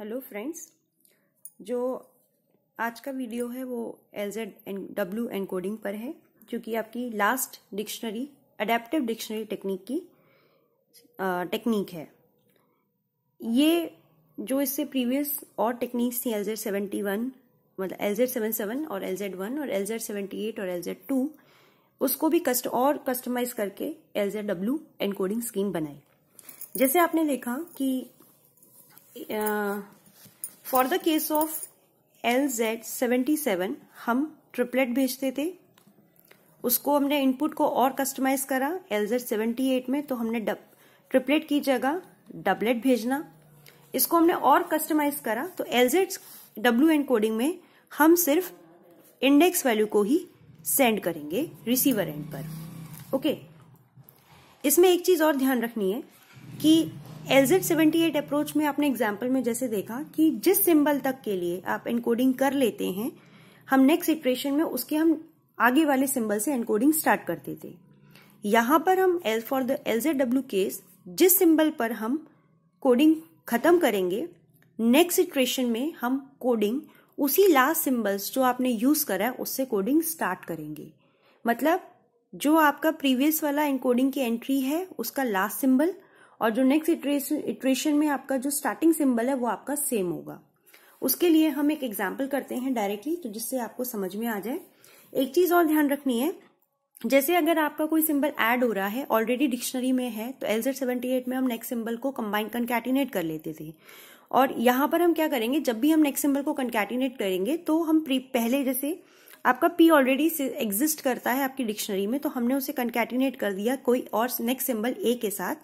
Hello friends जो आज का वीडियो है वो L Z N W encoding पर है जो कि आपकी last dictionary adaptive dictionary technique की टेक्निक है ये जो इससे प्रीवियस और टेक्निक्स थी एल जेड सेवेंटी वन मतलब एल जेड सेवन सेवन और एल जेड वन और एल जेड सेवेंटी एट और एल जेड टू उसको भी कस्ट और कस्टमाइज करके L Z W encoding scheme बनाई जैसे आपने देखा कि for the case of L Z seventy seven हम ट्रिपलेट भेजते थे उसको हमने इनपुट को और कस्टमाइज करा एल जेड सेवेंटी एट में तो हमने डब ट्रिपलेट की जगह डबलेट भेजना इसको हमने और कस्टमाइज करा तो L Z W encoding में हम सिर्फ इंडेक्स वैल्यू को ही सेंड करेंगे रिसीवर एंड पर ओके okay. इसमें एक चीज और ध्यान रखनी है कि सेवेंटी एट अप्रोच में आपने एग्जाम्पल में जैसे देखा कि जिस सिंबल तक के लिए आप एनकोडिंग कर लेते हैं हम नेक्स्ट इटरेशन में उसके हम आगे वाले सिंबल से एनकोडिंग स्टार्ट करते थे यहां पर हम L for the LZW case जिस सिंबल पर हम कोडिंग खत्म करेंगे नेक्स्ट इटरेशन में हम कोडिंग उसी लास्ट सिंबल्स जो आपने यूज करा है उससे कोडिंग स्टार्ट करेंगे मतलब जो आपका प्रीवियस वाला एनकोडिंग की एंट्री है उसका लास्ट सिंबल और जो नेक्स्ट इटरेशन में आपका जो स्टार्टिंग सिंबल है वो आपका सेम होगा उसके लिए हम एक एग्जाम्पल करते हैं डायरेक्टली तो जिससे आपको समझ में आ जाए एक चीज और ध्यान रखनी है जैसे अगर आपका कोई सिंबल ऐड हो रहा है ऑलरेडी डिक्शनरी में है तो एल जेड सेवेंटी एट में हम नेक्स्ट सिंबल को कंबाइन कंकैटिनेट कर लेते थे और यहां पर हम क्या करेंगे जब भी हम नेक्स्ट सिंबल को कंकैटिनेट करेंगे तो हम पहले जैसे आपका पी ऑलरेडी एग्जिस्ट करता है आपकी डिक्शनरी में तो हमने उसे कंकैटिनेट कर दिया कोई और नेक्स्ट सिंबल ए के साथ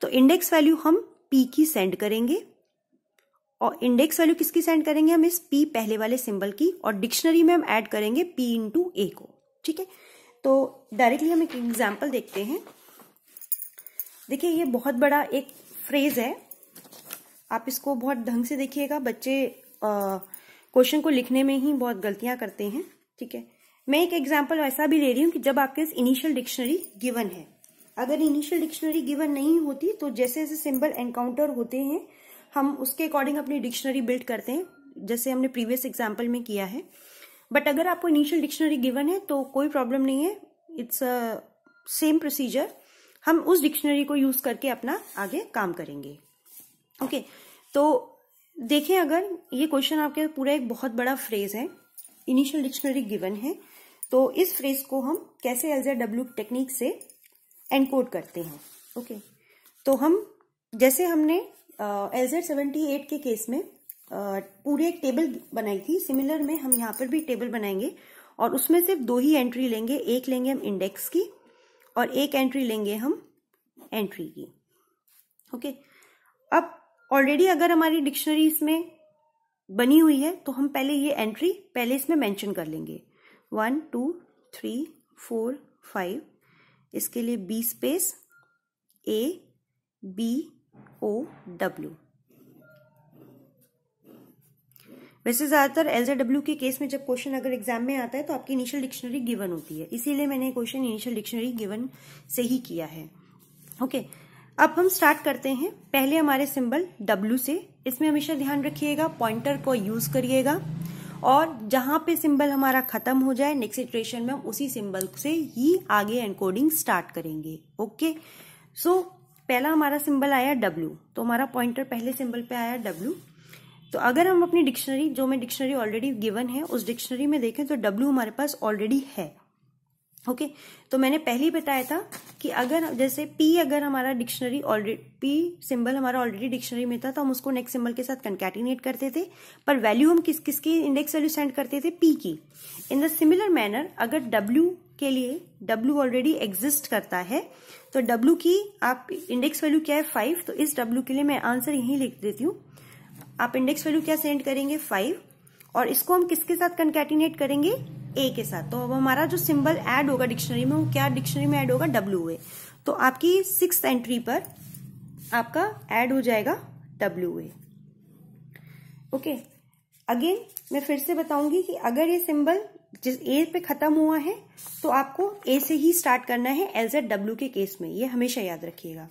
तो इंडेक्स वैल्यू हम पी की सेंड करेंगे और इंडेक्स वैल्यू किसकी सेंड करेंगे हम इस पी पहले वाले सिंबल की और डिक्शनरी में हम ऐड करेंगे पी इंटू ए को ठीक है तो डायरेक्टली हम एक एग्जाम्पल देखते हैं देखिए ये बहुत बड़ा एक फ्रेज है आप इसको बहुत ढंग से देखिएगा बच्चे क्वेश्चन को लिखने में ही बहुत गलतियां करते हैं ठीक है मैं एक एग्जाम्पल ऐसा भी ले रही हूँ कि जब आपके इनिशियल डिक्शनरी गिवन है अगर इनिशियल डिक्शनरी गिवन नहीं होती तो जैसे जैसे सिंबल एनकाउंटर होते हैं हम उसके अकॉर्डिंग अपनी डिक्शनरी बिल्ड करते हैं जैसे हमने प्रीवियस एग्जाम्पल में किया है बट अगर आपको इनिशियल डिक्शनरी गिवन है तो कोई प्रॉब्लम नहीं है इट्स सेम प्रोसीजर हम उस डिक्शनरी को यूज करके अपना आगे काम करेंगे ओके okay, तो देखें अगर ये क्वेश्चन आपके पूरा एक बहुत बड़ा फ्रेज है इनिशियल डिक्शनरी गिवन है तो इस फ्रेज को हम कैसे एलजेडब्ल्यू टेक्निक से एनकोड करते हैं ओके तो हम जैसे हमने एलजेड सेवेंटी एट के केस में Uh, पूरी एक टेबल बनाई थी सिमिलर में हम यहाँ पर भी टेबल बनाएंगे और उसमें सिर्फ दो ही एंट्री लेंगे एक लेंगे हम इंडेक्स की और एक एंट्री लेंगे हम एंट्री की ओके okay. अब ऑलरेडी अगर हमारी डिक्शनरीज में बनी हुई है तो हम पहले ये एंट्री पहले इसमें मेंशन कर लेंगे one two three four five इसके लिए B space A B O W वैसे ज़्यादातर एल जे डब्ल्यू के केस में जब क्वेश्चन अगर एग्जाम में आता है तो आपकी इनिशियल डिक्शनरी गिवन होती है इसीलिए मैंने क्वेश्चन इनिशियल डिक्शनरी गिवन से ही किया है ओके okay, अब हम स्टार्ट करते हैं पहले हमारे सिंबल डब्ल्यू से इसमें हमेशा ध्यान रखिएगा पॉइंटर को यूज करिएगा और जहां पे सिंबल हमारा खत्म हो जाए नेक्स्ट इटरेशन में हम उसी सिंबल से ही आगे एनकोडिंग स्टार्ट करेंगे ओके सो so, पहला हमारा सिंबल आया डब्ल्यू तो हमारा पॉइंटर पहले सिंबल पे आया डब्ल्यू तो अगर हम अपनी डिक्शनरी जो मैं डिक्शनरी ऑलरेडी गिवन है उस डिक्शनरी में देखें तो डब्ल्यू हमारे पास ऑलरेडी है ओके तो मैंने पहले ही बताया था कि अगर जैसे पी अगर हमारा डिक्शनरी ऑलरेडी पी सिंबल हमारा ऑलरेडी डिक्शनरी में था तो हम उसको नेक्स्ट सिंबल के साथ कंकैटिनेट करते थे पर वैल्यू हम किस किसकी इंडेक्स वैल्यू सेंड करते थे पी की इन द सिमिलर मैनर अगर डब्ल्यू के लिए डब्ल्यू ऑलरेडी एग्जिस्ट करता है तो डब्ल्यू की आप इंडेक्स वैल्यू क्या है फाइव तो इस डब्ल्यू के लिए मैं आंसर यही लिख देती हूँ आप इंडेक्स वैल्यू क्या सेंड करेंगे फाइव और इसको हम किसके साथ कंकेटिनेट करेंगे ए के साथ तो अब हमारा जो सिंबल ऐड होगा डिक्शनरी में वो क्या डिक्शनरी में ऐड होगा डब्ल्यू ए तो आपकी सिक्स एंट्री पर आपका ऐड हो जाएगा डब्ल्यू ए ओके अगेन मैं फिर से बताऊंगी कि अगर ये सिंबल जिस ए पे खत्म हुआ है तो आपको ए से ही स्टार्ट करना है एल जेड डब्ल्यू के केस में ये हमेशा याद रखिएगा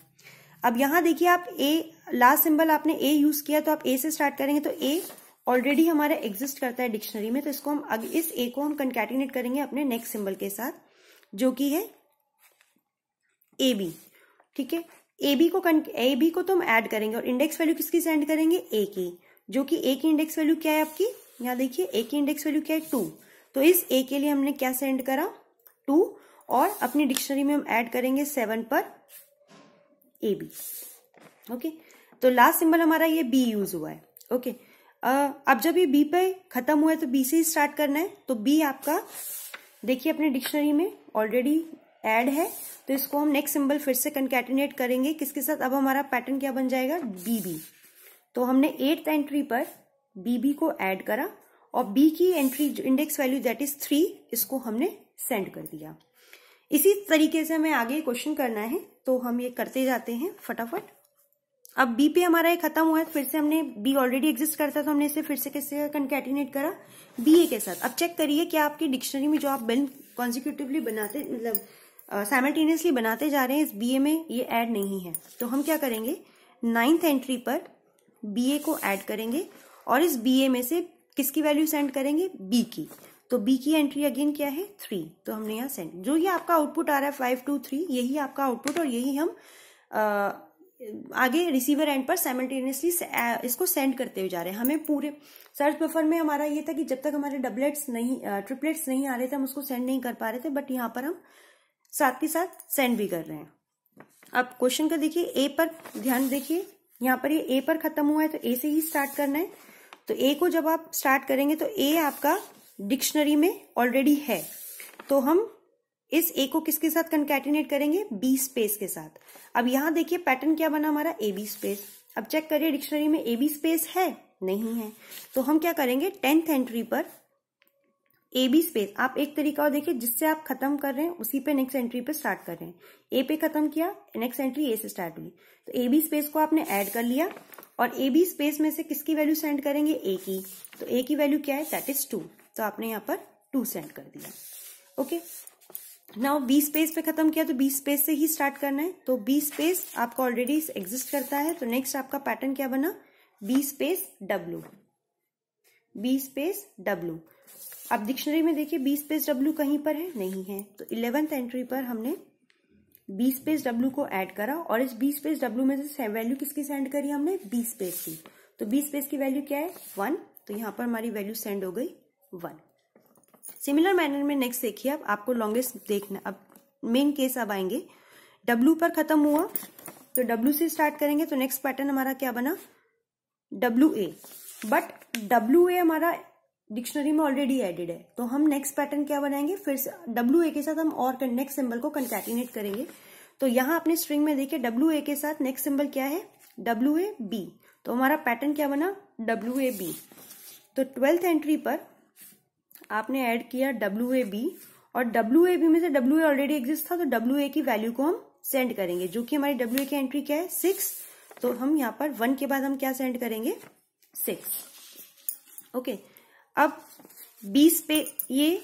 अब यहां देखिए आप ए लास्ट सिंबल आपने ए यूज किया तो आप ए से स्टार्ट करेंगे तो ए ऑलरेडी हमारा एग्जिस्ट करता है डिक्शनरी में तो इसको हम अग, इस ए को हम कंकैटिनेट करेंगे अपने नेक्स्ट सिंबल के साथ जो कि है ए बी ठीक है ए बी को ए बी को तो हम ऐड करेंगे और इंडेक्स वैल्यू किसकी सेंड करेंगे ए की जो कि ए की इंडेक्स वैल्यू क्या है आपकी यहां देखिए ए की इंडेक्स वैल्यू क्या है टू तो इस ए के लिए हमने क्या सेंड करा टू और अपनी डिक्शनरी में हम ऐड करेंगे सेवन पर ए बी ओके तो लास्ट सिंबल हमारा ये बी यूज हुआ है ओके okay. अब जब ये बी पे खत्म हुआ है तो बी से ही स्टार्ट करना है तो बी आपका देखिए अपने डिक्शनरी में ऑलरेडी एड है तो इसको हम नेक्स्ट सिंबल फिर से कंकेटिनेट करेंगे किसके साथ अब हमारा पैटर्न क्या बन जाएगा बीबी तो हमने एट्थ एंट्री पर बीबी को ऐड करा और बी की entry index value that is three इसको हमने सेंड कर दिया इसी तरीके से हमें आगे क्वेश्चन करना है तो हम ये करते जाते हैं फटाफट अब बी पे हमारा ये खत्म हुआ है फिर से हमने बी ऑलरेडी एग्जिस्ट करता तो हमने इसे फिर से कैसे कंकैटिनेट करा बी ए के साथ अब चेक करिए क्या आपकी डिक्शनरी में जो आप बिल कॉन्जिक्यूटिवली बनाते मतलब साइमल्टेनियसली बनाते जा रहे हैं इस बी ए में ये ऐड नहीं है तो हम क्या करेंगे नाइन्थ एंट्री पर बी ए को ऐड करेंगे और इस बी ए में से किसकी वैल्यू सेंड करेंगे बी की तो बी की एंट्री अगेन क्या है थ्री तो हमने यहाँ सेंड जो ये आपका आउटपुट आ रहा है फाइव टू थ्री यही आपका आउटपुट और यही हम आगे रिसीवर एंड पर साइमल्टेनियसली इसको सेंड करते हुए जा रहे हैं हमें पूरे सर्च बफर में हमारा ये था कि जब तक हमारे डबलेट्स नहीं ट्रिपलेट्स नहीं आ रहे थे हम उसको सेंड नहीं कर पा रहे थे बट यहाँ पर हम साथ के साथ सेंड भी कर रहे हैं अब क्वेश्चन का देखिए ए पर ध्यान देखिए यहाँ पर ये ए पर खत्म हुआ है तो ए से ही स्टार्ट करना है तो ए को जब आप स्टार्ट करेंगे तो ए आपका डिक्शनरी में ऑलरेडी है तो हम इस ए को किसके साथ कंकैटिनेट करेंगे बी स्पेस के साथ अब यहां देखिए पैटर्न क्या बना हमारा ए बी स्पेस अब चेक करिए डिक्शनरी में ए बी स्पेस है नहीं है तो हम क्या करेंगे टेंथ एंट्री पर ए बी स्पेस आप एक तरीका और देखिए जिससे आप खत्म कर रहे हैं उसी पे नेक्स्ट एंट्री पे स्टार्ट कर रहे हैं ए पे खत्म किया नेक्स्ट एंट्री ए से स्टार्ट हुई तो ए बी स्पेस को आपने ऐड कर लिया और ए बी स्पेस में से किसकी वैल्यू सेंड करेंगे ए की तो ए की वैल्यू क्या है दैट इज टू तो आपने यहां पर टू सेंड कर दिया okay okay? Now B space पे खत्म किया तो बी स्पेस से ही स्टार्ट करना है तो बी स्पेस आपका ऑलरेडी एग्जिस्ट करता है तो नेक्स्ट आपका पैटर्न क्या बना B space W B space W अब डिक्शनरी में देखिए बी स्पेस डब्ल्यू कहीं पर है नहीं है तो इलेवेंथ एंट्री पर हमने बी स्पेस डब्ल्यू को ऐड करा और इस बी स्पेस डब्ल्यू में से वैल्यू किसकी सेंड करी हमने बी स्पेस की तो बी स्पेस की वैल्यू क्या है वन तो यहाँ पर हमारी वैल्यू सेंड हो गई वन सिमिलर मैनर में नेक्स्ट देखिए अब आपको लॉन्गेस्ट देखना अब मेन केस अब आएंगे W पर खत्म हुआ तो W से स्टार्ट करेंगे तो नेक्स्ट पैटर्न हमारा क्या बना W A but W A हमारा डिक्शनरी में ऑलरेडी एडेड है तो हम नेक्स्ट पैटर्न क्या बनाएंगे फिर से डब्लू ए के साथ हम और नेक्स्ट सिंबल को कंकैटिनेट करेंगे तो यहां अपने स्ट्रिंग में देखिए डब्ल्यू ए के साथ नेक्स्ट सिंबल क्या है डब्लू ए बी तो हमारा पैटर्न क्या बना डब्ल्यू ए बी तो ट्वेल्थ एंट्री पर आपने ऐड किया डब्ल्यू ए बी और डब्ल्यू ए बी में से डब्ल्यू ए ऑलरेडी एग्जिस्ट था तो डब्ल्यू ए की वैल्यू को हम सेंड करेंगे जो कि हमारी डब्ल्यू ए की एंट्री क्या है सिक्स तो हम यहाँ पर वन के बाद हम क्या सेंड करेंगे सिक्स ओके अब बीस पे ये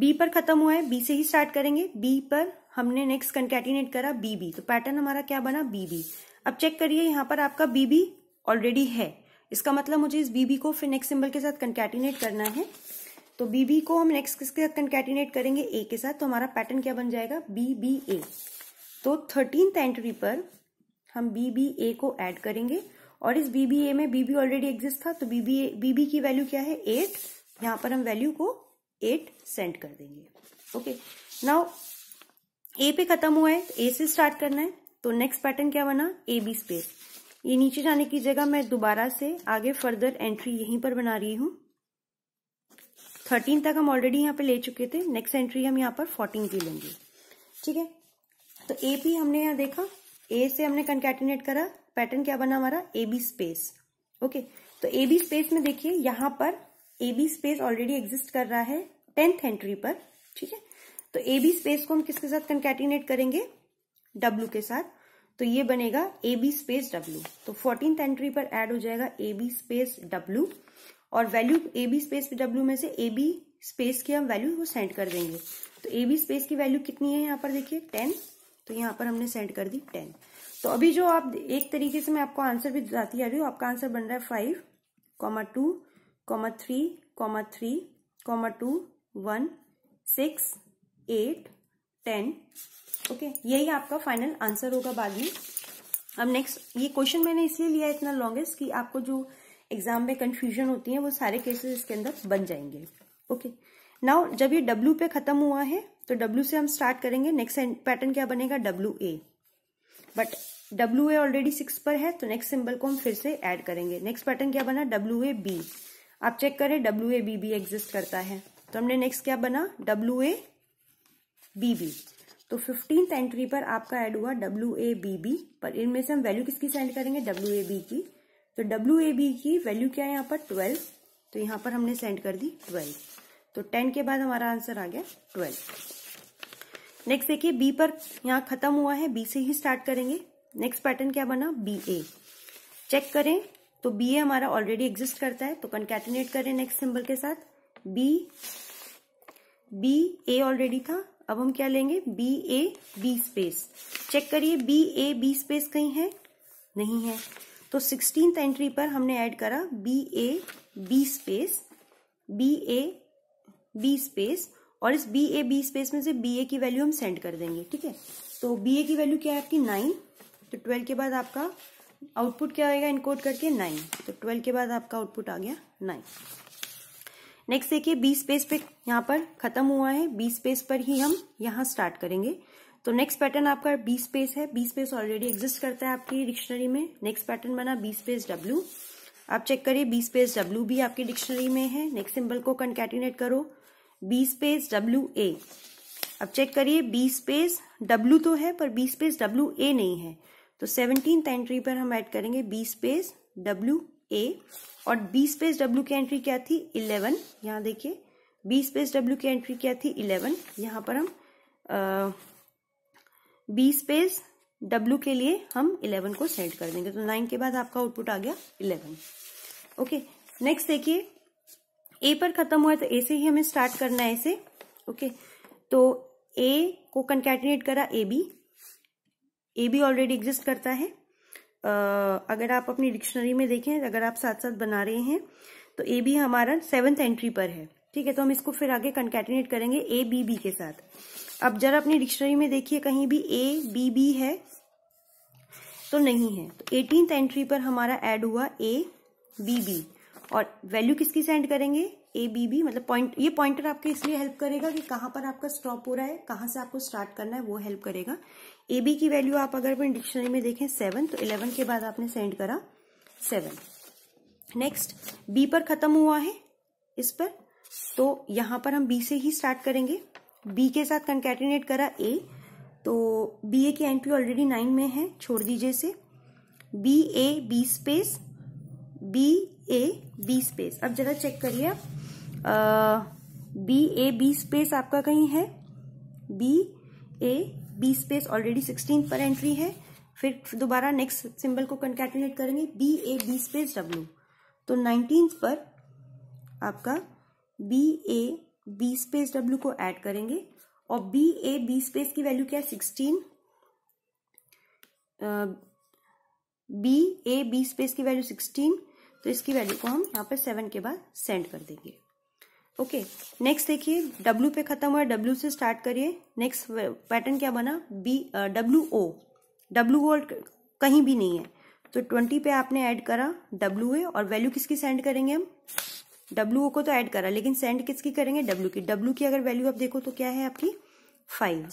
बी पर खत्म हुआ है बी से ही स्टार्ट करेंगे बी पर हमने नेक्स्ट कंकेटिनेट करा बीबी तो पैटर्न हमारा क्या बना बीबी अब चेक करिए यहाँ पर आपका बीबी ऑलरेडी है इसका मतलब मुझे इस बीबी को फिर नेक्स्ट सिंबल के साथ कंकैटिनेट करना है तो बीबी को हम नेक्स्ट किसके साथ कंकैटिनेट करेंगे ए के साथ तो हमारा पैटर्न क्या बन जाएगा बी बी ए तो थर्टीन एंट्री पर हम बी बी ए को ऐड करेंगे और इस बी बी ए में बीबी ऑलरेडी एग्जिस्ट था तो बीबी बीबी की वैल्यू क्या है एट यहां पर हम वैल्यू को एट सेंड कर देंगे ओके नाउ ए पे खत्म हुआ है ए तो से स्टार्ट करना है तो नेक्स्ट पैटर्न क्या बना ए बी स्पेस ये नीचे जाने की जगह मैं दोबारा से आगे फर्दर एंट्री यहीं पर बना रही हूं थर्टीन तक हम ऑलरेडी यहाँ पे ले चुके थे नेक्स्ट एंट्री हम यहाँ पर फोर्टीन की लेंगे ठीक है तो ए पी हमने यहाँ देखा ए से हमने कंकैटिनेट करा पैटर्न क्या बना हमारा ए बी स्पेस ओके तो ए बी स्पेस में देखिए यहां पर A B space already exist कर रहा है टेंथ एंट्री पर ठीक है तो ए बी स्पेस को हम किसके साथ कंकैटिनेट करेंगे डब्ल्यू के साथ तो ये बनेगा ए बी स्पेस डब्ल्यू तो फोर्टींथ एंट्री पर एड हो जाएगा ए बी स्पेस डब्ल्यू और value A B space W में से ए बी स्पेस की हम वैल्यू वो सेंड कर देंगे तो ए बी स्पेस की वैल्यू कितनी है यहाँ पर देखिए टेन तो यहाँ पर हमने सेंड कर दी टेन तो अभी जो आप एक तरीके से मैं आपको आंसर भी बताती आ रही हूँ आपका आंसर बन रहा है five comma two comma three comma three comma two one six eight ten okay यही आपका फाइनल आंसर होगा बाद में अब नेक्स्ट ये क्वेश्चन मैंने इसलिए लिया इतना लॉन्गेस्ट कि आपको जो एग्जाम में कंफ्यूजन होती है वो सारे केसेस इसके अंदर बन जाएंगे ओके okay. नाउ जब ये डब्ल्यू पे खत्म हुआ है तो डब्ल्यू से हम स्टार्ट करेंगे नेक्स्ट पैटर्न क्या बनेगा W A but W A already six पर है तो नेक्स्ट सिंबल को हम फिर से ऐड करेंगे नेक्स्ट पैटर्न क्या बना डब्ल्यू ए बी आप चेक करें डब्ल्यू ए बी भी एग्जिस्ट करता है तो हमने नेक्स्ट क्या बना डब्ल्यू ए बीबी तो फिफ्टींथ एंट्री पर आपका ऐड हुआ डब्ल्यू ए बी बी पर इनमें से हम वैल्यू किसकी सेंड करेंगे डब्ल्यू ए बी की तो डब्ल्यू ए बी की वैल्यू क्या है यहाँ पर ट्वेल्व तो यहाँ पर हमने सेंड कर दी ट्वेल्व तो टेन के बाद हमारा आंसर आ गया ट्वेल्व नेक्स्ट देखिए बी पर यहाँ खत्म हुआ है बी से ही स्टार्ट करेंगे नेक्स्ट पैटर्न क्या बना बी ए चेक करें तो बी ए हमारा ऑलरेडी एग्जिस्ट करता है तो कंकैटिनेट करें नेक्स्ट सिंबल के साथ बी बी ए ऑलरेडी था अब हम क्या लेंगे B A B space check करिए बी ए बी स्पेस कहीं है नहीं है तो सिक्सटीन एंट्री पर हमने ऐड करा B A B space B A B space और इस बी ए बी स्पेस में से बी ए की वैल्यू हम सेंड कर देंगे ठीक है तो बी ए की वैल्यू क्या है आपकी नाइन तो ट्वेल्व के बाद आपका आउटपुट क्या आएगा इनकोड करके नाइन तो ट्वेल्व के बाद आपका आउटपुट आ गया नाइन नेक्स्ट देखिए बी स्पेस पे यहाँ पर खत्म हुआ है बी स्पेस पर ही हम यहाँ स्टार्ट करेंगे तो नेक्स्ट पैटर्न आपका बी स्पेस है बी स्पेस ऑलरेडी एग्जिस्ट करता है आपकी डिक्शनरी में नेक्स्ट पैटर्न बना बी स्पेस डब्ल्यू आप चेक करिए बी स्पेस डब्ल्यू भी आपकी डिक्शनरी में है नेक्स्ट सिंबल को कंकैटिनेट करो बी स्पेस डब्ल्यू ए अब चेक करिए बी स्पेस डब्ल्यू तो है पर बी स्पेस डब्ल्यू ए नहीं है तो सेवनटीन एंट्री पर हम ऐड करेंगे बी स्पेस डब्ल्यू ए और बी स्पेस डब्ल्यू की एंट्री क्या थी इलेवन यहाँ देखिए बी स्पेस डब्ल्यू की एंट्री क्या थी इलेवन यहाँ पर हम बी स्पेस डब्ल्यू के लिए हम इलेवन को सेंड कर देंगे तो नाइन के बाद आपका आउटपुट आ गया इलेवन ओके नेक्स्ट देखिए ए पर खत्म हुआ तो ए से ही हमें स्टार्ट करना है इसे ओके तो ए को कंकैटिनेट करा A B A B already exist करता है अगर आप अपनी डिक्शनरी में देखें अगर आप साथ साथ बना रहे हैं तो ए बी हमारा सेवन्थ एंट्री पर है ठीक है तो हम इसको फिर आगे कंकेटिनेट करेंगे ए बी बी के साथ अब जरा अपनी डिक्शनरी में देखिए कहीं भी ए बी बी है तो नहीं है तो एटीन एंट्री पर हमारा ऐड हुआ ए बी बी और वैल्यू किसकी सेंड करेंगे ए बी बी मतलब पॉइंट ये पॉइंटर आपके इसलिए हेल्प करेगा कि कहाँ पर आपका स्टॉप हो रहा है कहाँ से आपको स्टार्ट करना है वो हेल्प करेगा ए बी की वैल्यू आप अगर अपने डिक्शनरी में देखें सेवन तो इलेवन के बाद आपने सेंड करा सेवन नेक्स्ट बी पर खत्म हुआ है इस पर तो यहां पर हम बी से ही स्टार्ट करेंगे बी के साथ कंकेटिनेट करा ए तो बी ए की एंट्री ऑलरेडी नाइन में है छोड़ दीजिए इसे B A B space B A B space अब जरा चेक करिए आप बी ए बी स्पेस आपका कहीं है B A B space already sixteen पर एंट्री है फिर दोबारा नेक्स्ट सिंबल को कंकैटिनेट करेंगे B A B space W तो नाइनटीन पर आपका B A B space W को ऐड करेंगे और बी ए बी स्पेस की वैल्यू क्या है sixteen B A B space की वैल्यू सिक्सटीन तो इसकी वैल्यू को हम यहाँ पर सेवन के बाद सेंड कर देंगे ओके नेक्स्ट देखिए डब्ल्यू पे खत्म हुआ डब्ल्यू से स्टार्ट करिए नेक्स्ट पैटर्न क्या बना B W O W O कहीं भी नहीं है तो ट्वेंटी पे आपने ऐड करा डब्ल्यू ए और वैल्यू किसकी सेंड करेंगे हम डब्ल्यू ओ को तो ऐड करा लेकिन सेंड किसकी करेंगे डब्ल्यू की डब्ल्यू की अगर वैल्यू आप देखो तो क्या है आपकी फाइव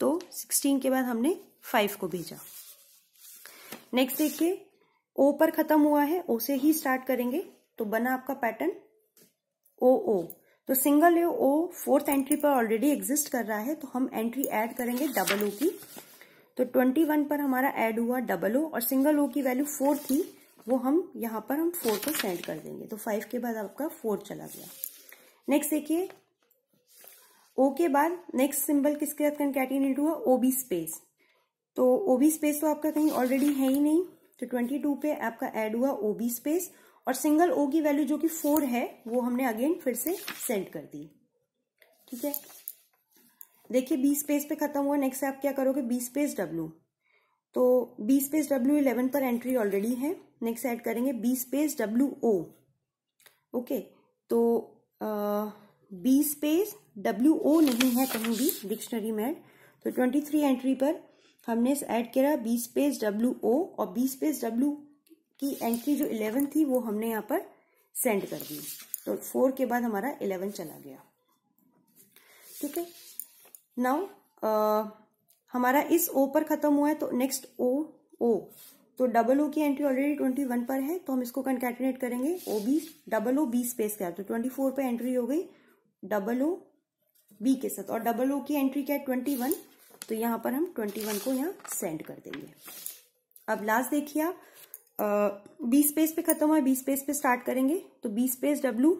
तो सिक्सटीन के बाद हमने फाइव को भेजा नेक्स्ट देखिए ओ पर खत्म हुआ है ओ से ही स्टार्ट करेंगे तो बना आपका पैटर्न ओ ओ तो single A O fourth entry पर ऑलरेडी एग्जिस्ट कर रहा है तो हम एंट्री ऐड करेंगे डबल ओ की तो ट्वेंटी वन पर हमारा ऐड हुआ डबल ओ और सिंगल ओ की वैल्यू फोर थी वो हम यहाँ पर हम फोर को सेंड कर देंगे तो फाइव के बाद आपका फोर चला गया नेक्स्ट देखिए ओ के बाद नेक्स्ट सिंबल किसके साथ कंकैटिनेट हुआ ओ बी स्पेस तो ओ बी स्पेस तो आपका कहीं ऑलरेडी है ही नहीं तो ट्वेंटी टू पे आपका ऐड हुआ ओ बी स्पेस और सिंगल ओ की वैल्यू जो कि फोर है वो हमने अगेन फिर से सेंड कर दी ठीक है देखिए बी स्पेस पे खत्म हुआ नेक्स्ट आप क्या करोगे बी स्पेस डब्ल्यू तो बी स्पेस डब्ल्यू इलेवन पर एंट्री ऑलरेडी है नेक्स्ट ऐड करेंगे B space W O okay तो बी स्पेस डब्ल्यू ओ नहीं है कहीं भी डिक्शनरी में तो ट्वेंटी थ्री एंट्री पर हमने ऐड करा बी स्पेस डब्ल्यू ओ और बी स्पेस डब्ल्यू की एंड जो इलेवन थी वो हमने यहाँ पर सेंड कर दी तो फोर के बाद हमारा इलेवन चला गया ठीक है नाउ हमारा इस ओ पर खत्म हुआ है तो नेक्स्ट ओ ओ तो डबल ओ की एंट्री ऑलरेडी ट्वेंटी वन पर है तो हम इसको कंकैटिनेट करेंगे O B double O B space क्या तो ट्वेंटी फोर पर एंट्री हो गई डबल ओ बी के साथ और डबल ओ की एंट्री क्या है ट्वेंटी वन तो यहां पर हम ट्वेंटी वन को यहां सेंड कर देंगे अब लास्ट देखिए आप बी स्पेस पे खत्म हुआ बी स्पेस पे स्टार्ट करेंगे तो B space W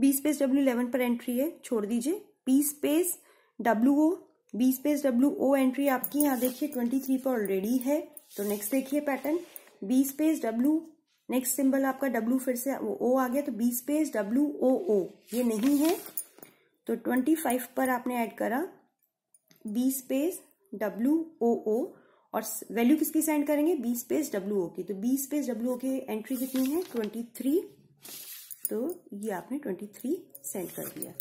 B space W eleven पर एंट्री है छोड़ दीजिए B space W O B space W O entry आपकी यहाँ देखिए ट्वेंटी थ्री पर ऑलरेडी है तो नेक्स्ट देखिए pattern B space W next symbol आपका डब्ल्यू फिर से ओ आ गया तो B space W O O ये नहीं है तो ट्वेंटी फाइव पर आपने ऐड करा B space W O O और वैल्यू किसकी साइन करेंगे बी स्पेस डब्ल्यू ओ की तो बी स्पेस डब्ल्यू की एंट्री कितनी है ट्वेंटी थ्री तो ये आपने ट्वेंटी थ्री सेंड कर दिया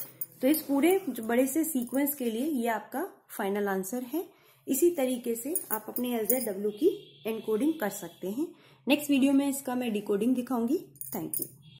तो इस पूरे बड़े से सीक्वेंस के लिए ये आपका फाइनल आंसर है इसी तरीके से आप अपने एल जेड डब्ल्यू की एनकोडिंग कर सकते हैं नेक्स्ट वीडियो में इसका मैं डिकोडिंग दिखाऊंगी थैंक यू